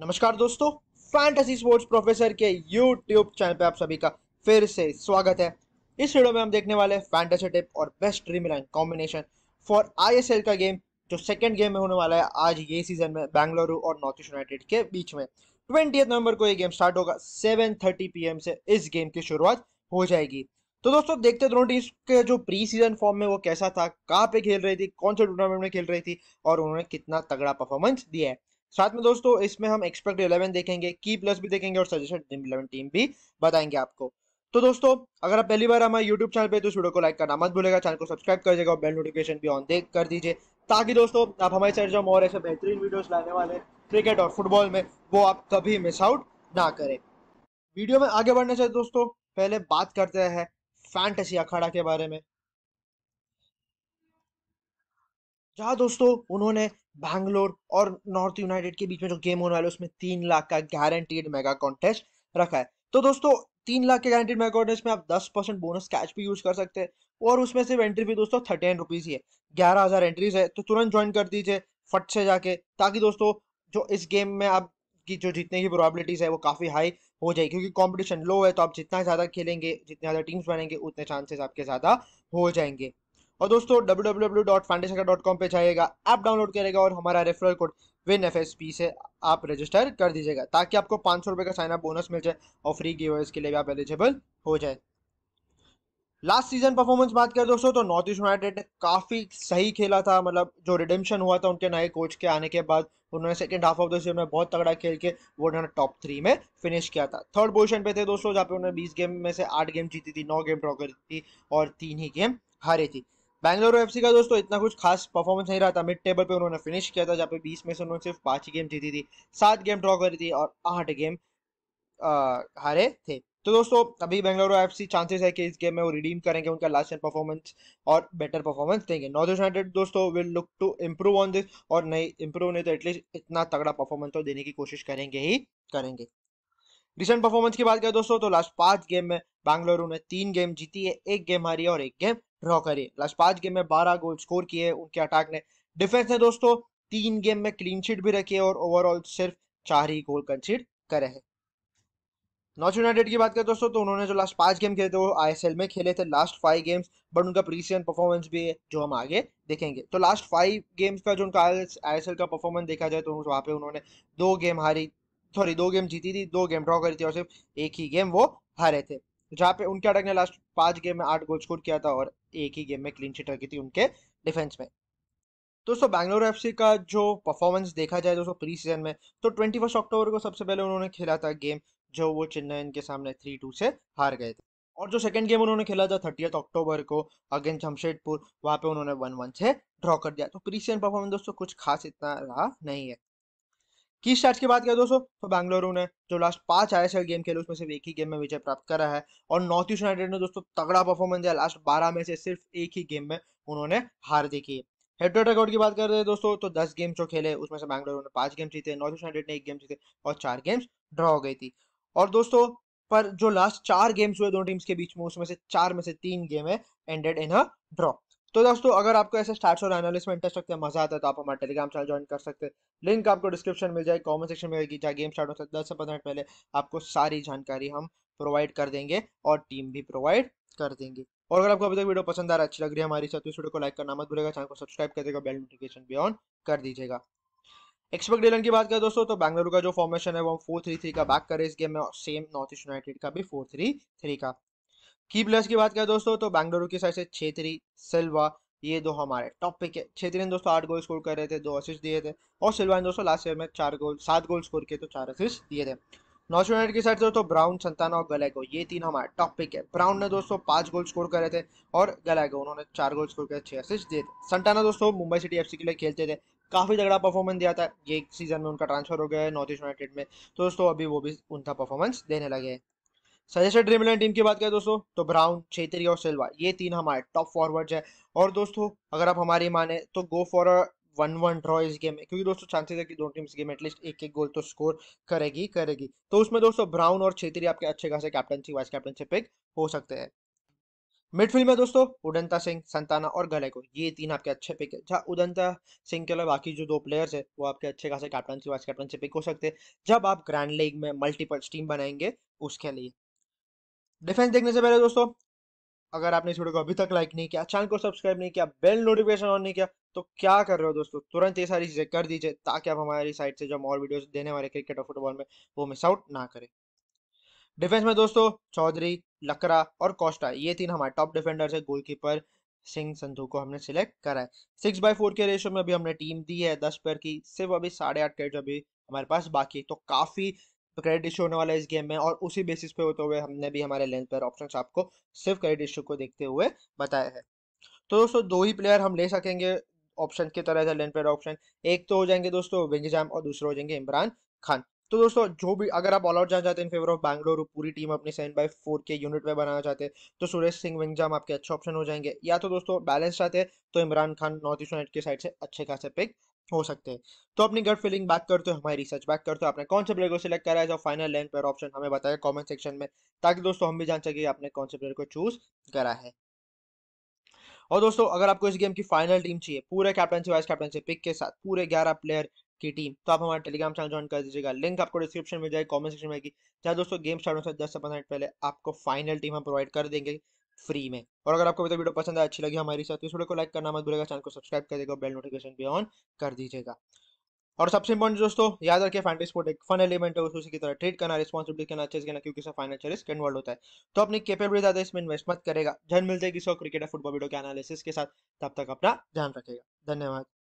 नमस्कार दोस्तों fantasy sports professor के यूट्यूब चैनल पे आप सभी का फिर से स्वागत है इस वीडियो में हम देखने वाले फैंटेसी टिप और best dream eleven combination for ISL का गेम जो सेकंड गेम में होने वाला है आज ये सीजन में बैंगलुरु और नॉर्थ ईस्ट यूनाइटेड के बीच में ट्वेंटी नवंबर को ये गेम स्टार्ट होगा सेवन थर्टी से इस गेम की शुरुआत हो जाएगी तो दोस्तों देखते दोनों टीम के जो प्री सीजन फॉर्म में वो कैसा था कहाँ पे खेल रही थी कौन से टूर्नामेंट में खेल रही थी और उन्होंने कितना तगड़ा परफॉर्मेंस दिया है साथ में दोस्तों इसमें हम एक्सपेक्ट इलेवन देखेंगे की प्लस भी देखेंगे और सजेशन इलेवन टीम भी बताएंगे आपको तो दोस्तों अगर आप पहली बार हमारे यूट्यूब चैनल पे तो इस वीडियो को लाइक करना मत भूलेगा चैनल को सब्सक्राइब कर देगा और बेल नोटिफिकेशन भी ऑन देख कर दीजिए ताकि दोस्तों आप हमारे चैनल और ऐसे बेहतरीन वीडियोस लाने वाले क्रिकेट और फुटबॉल में वो आप कभी मिस आउट ना करें वीडियो में आगे बढ़ने से दोस्तों पहले बात करते हैं फैंटेसी अखाड़ा के बारे में जहां दोस्तों उन्होंने बैंगलोर और नॉर्थ यूनाइटेड के बीच में जो गेम होने वाला है उसमें तीन लाख का गारंटीड मेगा कॉन्टेस्ट रखा है तो दोस्तों तीन लाख के गारंटीड मेगा कॉन्टेस्ट में आप दस परसेंट बोनस कैश भी यूज कर सकते हैं और उसमें सिर्फ एंट्री भी दोस्तों थर्टी एन रुपीज ही है ग्यारह हजार एंट्रीज है तो तुरंत ज्वाइन कर दीजिए फट से जाके ताकि दोस्तों जो इस गेम में आप की जो जीतने की प्रोबेबिलिटीज है वो काफ़ी हाई हो जाएगी क्योंकि कंपटीशन लो है तो आप जितना ज़्यादा खेलेंगे जितने ज़्यादा टीम्स बनेंगे उतने चांसेस आपके ज़्यादा हो जाएंगे और दोस्तों डब्ल्यू कॉम पे जाइएगा ऐप डाउनलोड करेगा और हमारा रेफरल कोड विन एफ से आप रजिस्टर कर दीजिएगा ताकि आपको पाँच सौ का साइन अप बोनस मिल जाए और फ्री गिवर्स के लिए भी आप एलिजिबल हो जाए लास्ट सीजन परफॉर्मेंस बात करें दोस्तों तो नॉर्थ ईस्ट यूनाइटेड ने काफ़ी सही खेला था मतलब जो रिडेम्शन हुआ था उनके नए कोच के आने के बाद उन्होंने second half of the season में बहुत तगड़ा खेल के वो उन्होंने टॉप थ्री में फिनिश किया था थर्ड पोजिशन पे थे दोस्तों जहाँ पे उन्होंने बीस गेम में से आठ गेम जीती थी नौ गेम ड्रॉ करी थी और तीन ही गेम हारी थी बैंगलोर एफ का दोस्तों इतना कुछ खास परफॉर्मेंस नहीं रहा था मिड टेबल पे उन्होंने फिनिश किया था जहाँ पे बीस में से उन्होंने सिर्फ पांच ही गेम जीती थी सात गेम ड्रॉ करी थी और आठ गेम आ, हारे थे तो दोस्तों अभी बेंगलुरु एफ चांसेस है कि इस गेम में वो रिडीम करेंगे उनका लास्ट ईयर परफॉर्मेंस और बेटर परफॉर्मेंस देंगे नॉर्थ ईस्ट यूनाइटेड दोस्तों will look to improve on this और नहीं इम्प्रूव नहीं तो एटलीस्ट इतना तगड़ा परफॉर्मेंस तो देने की कोशिश करेंगे ही करेंगे रिसेंट परफॉर्मेंस की बात करें दोस्तों तो लास्ट पांच गेम में बैंगलुरु ने तीन गेम जीती है एक गेम हारी और एक गेम ड्रॉ करी लास्ट पांच गेम में बारह गोल स्कोर किए उनके अटैक ने डिफेंस ने दोस्तों तीन गेम में क्लीन शीट भी रखी है और ओवरऑल सिर्फ चार ही गोल कंसीड करे हैं नॉर्थ यूनाइटेड की बात करें दोस्तों तो उन्होंने जो लास्ट पांच गेम खेले थे वो आईएसएल में खेले थे लास्ट फाइव गेम्स बट उनका प्रीसीजन परफॉर्मेंस भी है जो हम आगे देखेंगे तो लास्ट फाइव गेम्स का जो उनका आईएसएल का परफॉर्मेंस देखा जाए तो वहां पे उन्होंने दो गेम हारी सॉरी दो गेम जीती थी दो गेम ड्रॉ करी थी और सिर्फ एक ही गेम वो हारे थे जहाँ पे उनके अटक ने लास्ट पांच गेम में आठ गोल स्कोर किया था और एक ही गेम में क्लीन शीट रखी थी उनके डिफेंस में दोस्तों बैंगलोर एफ का जो परफॉर्मेंस देखा जाए दोस्तों प्री सीजन में तो ट्वेंटी फर्स्ट अक्टूबर को सबसे पहले उन्होंने खेला था गेम जो वो चेन्नई के सामने थ्री टू से हार गए थे और जो सेकंड गेम उन्होंने खेला था थर्टी अक्टूबर को अगेंस्ट जमशेदपुर वहां पे उन्होंने वन वन से ड्रॉ कर दिया तो प्री सीजन परफॉर्मेंस दोस्तों कुछ खास इतना रहा नहीं है किस स्टार्ट की बात करें दोस्तों तो बैंगलोरू ने जो लास्ट पांच आई गेम खेले उसमें से एक ही गेम में विजय प्राप्त करा है और नॉर्थ ईस्ट यूनाइटेड ने दोस्तों तगड़ा परफॉर्मेंस दिया लास्ट बारह में से सिर्फ एक ही गेम में उन्होंने हार देखी हेड टू रिकॉर्ड की बात करते हैं दोस्तों तो दस गेम जो खेले उसमें से बैंगलोर ने पांच गेम जीते नॉर्थ ईस्ट यूनाइटेड ने एक गेम जीते और चार गेम्स ड्रॉ हो गई थी और दोस्तों पर जो लास्ट चार गेम्स हुए दोनों टीम्स के बीच में उसमें से चार में से तीन गेम है एंडेड इन अ ड्रॉ तो दोस्तों अगर आपको ऐसे स्टार्ट और एनालिस्ट में इंटरेस्ट रखते हैं मजा आता है तो आप हमारे टेलीग्राम चैनल ज्वाइन कर सकते हैं लिंक आपको डिस्क्रिप्शन मिल जाएगी कमेंट सेक्शन में रहेगी जहाँ गेम स्टार्ट होता है दस से पंद्रह मिनट पहले आपको सारी जानकारी हम प्रोवाइड कर देंगे और टीम भी प्रोवाइड कर देंगे और अगर आपको अभी तक वीडियो पसंद आ रहा है अच्छी लग रही है हमारी साथ तो इस वीडियो को लाइक करना मत भूलेगा चैनल को सब्सक्राइब कर देगा बेल नोटिफिकेशन भी ऑन कर दीजिएगा एक्सपेक्ट डिलन की बात करें दोस्तों तो बैंगलुरु का जो फॉर्मेशन है वो फोर थ्री थ्री का बैक करे इस गेम में सेम नॉर्थ ईस्ट यूनाइटेड का भी फोर थ्री थ्री का की प्लेयर्स की बात करें दोस्तों तो बैंगलुरु की साइड से छेत्री सिल्वा ये दो हमारे टॉप पिक है छेत्री ने दोस्तों आठ गोल स्कोर कर रहे थे दो असिस्ट दिए थे और सिल्वा ने दोस्तों लास्ट ईयर में चार गोल सात गोल स्कोर किए तो चार असिस्ट दिए थे नॉर्थ यूनाइटेड की साइड से दोस्तों ब्राउन संताना और गलेगो ये तीन हमारे टॉप पिक है ब्राउन ने दोस्तों पांच गोल स्कोर करे थे और गलेगो उन्होंने चार गोल स्कोर कर छह असिस्ट दिए थे संताना दोस्तों मुंबई सिटी एफसी के लिए खेलते थे काफी तगड़ा परफॉर्मेंस दिया था ये सीजन में उनका ट्रांसफर हो गया है नॉर्थ ईस्ट यूनाइटेड में तो दोस्तों अभी वो भी उनका परफॉर्मेंस देने लगे हैं सजेस्टेड ड्रीम इलेवन टीम की बात करें दोस्तों तो ब्राउन छेत्री और सिल्वा ये तीन हमारे टॉप फॉरवर्ड्स हैं और दोस्तों अगर आप हमारी माने तो go for a one one draw इस गेम में क्योंकि दोस्तों चांसेस है कि दोनों टीम्स गेम एटलीस्ट एक एक गोल तो स्कोर करेगी करेगी तो उसमें दोस्तों ब्राउन और छेत्री आपके अच्छे खासे कैप्टनशी वाइस कैप्टनशिप पिक हो सकते हैं मिडफील्ड में दोस्तों उदंता सिंह संताना और गलेको ये तीन आपके अच्छे पिक है जहाँ उदंता सिंह के अलावा बाकी जो दो प्लेयर्स है वो आपके अच्छे खासे कैप्टनशी वाइस कैप्टनशिप पिक हो सकते हैं जब आप ग्रैंड लीग में मल्टीपल टीम बनाएंगे उसके लिए डिफेंस देखने से पहले दोस्तों अगर आपने इस वीडियो को अभी तक लाइक नहीं किया चैनल को सब्सक्राइब नहीं किया बेल नोटिफिकेशन ऑन नहीं किया तो क्या कर रहे हो दोस्तों तुरंत ये सारी चीजें कर दीजिए ताकि आप हमारी साइड से जो हम और वीडियो देने वाले क्रिकेट और फुटबॉल में वो मिस आउट ना करें डिफेंस में दोस्तों चौधरी लकरा और कोस्टा ये तीन हमारे टॉप डिफेंडर्स है गोलकीपर सिंह संधू को हमने सिलेक्ट करा है सिक्स बाई फोर के रेशो में अभी हमने टीम दी है दस पर की सिर्फ अभी साढ़े आठ कैच अभी हमारे पास बाकी तो काफी क्रेडिट इशू होने वाला है इस गेम में और उसी बेसिस पे होते हुए हमने भी हमारे लेंथ पर ऑप्शन आपको सिर्फ क्रेडिट इशू को देखते हुए बताया है तो दोस्तों दो ही प्लेयर हम ले सकेंगे ऑप्शन की तरह से लेंथ पेड ऑप्शन एक तो हो जाएंगे दोस्तों विंगजाम और दूसरे हो जाएंगे इमरान खान तो दोस्तों जो भी अगर आप ऑल आउट जाना चाहते हैं इन फेवर ऑफ बैंगलोर पूरी टीम अपनी सेवन बाई फोर के यूनिट में बनाना चाहते हैं तो सुरेश सिंह विंगजाम आपके अच्छे ऑप्शन हो जाएंगे या तो दोस्तों बैलेंस चाहते हैं तो Imran Khan North East United के साइड से अच्छे खासे पिक हो सकते हैं तो अपनी गट फीलिंग बात करते हो हमारी रिसर्च बात करते हो आपने कौन से प्लेयर को सिलेक्ट करा है जो फाइनल लेंथ पर ऑप्शन हमें बताया कमेंट सेक्शन में ताकि दोस्तों हम भी जान सके आपने कौन से प्लेयर को चूज करा है और दोस्तों अगर आपको इस गेम की फाइनल टीम चाहिए पूरे कैप्टनसी वाइस कैप्टनसी पिक के साथ पूरे ग्यारह प्लेयर की टीम तो आप हमारे टेलीग्राम चैनल ज्वाइन कर दीजिएगा लिंक आपको डिस्क्रिप्शन में जाएगी कॉमेंट सेक्शन में आएगी जहाँ दोस्तों गेम स्टार्ट होने से दस से पंद्रह मिनट पहले आपको फाइनल टीम हम प्रोवाइड कर देंगे फ्री में और अगर आपको मेरी वीडियो पसंद आया अच्छी लगी हमारी साथ तो इस वीडियो को लाइक करना मत भूलेगा चैनल को सब्सक्राइब कर देगा बेल नोटिफिकेशन भी ऑन कर दीजिएगा और सबसे इंपॉर्टेंट दोस्तों याद रखिए फैंटी स्पोर्ट एक फन एलिमेंट है उसी की तरह ट्रेड करना रिस्पॉन्सिबिलिटी करना अच्छे से करना क्योंकि इसमें फाइनेंशियल रिस्क इन्वॉल्व होता है तो अपनी कैपेबिलिटी ज्यादा इसमें इन्वेस्ट मत करेगा जन मिल किसी और क्रिकेट और फुटबॉल वीडियो के एनालिसिस के साथ तब तक अपना ध्यान रखेगा धन्यवाद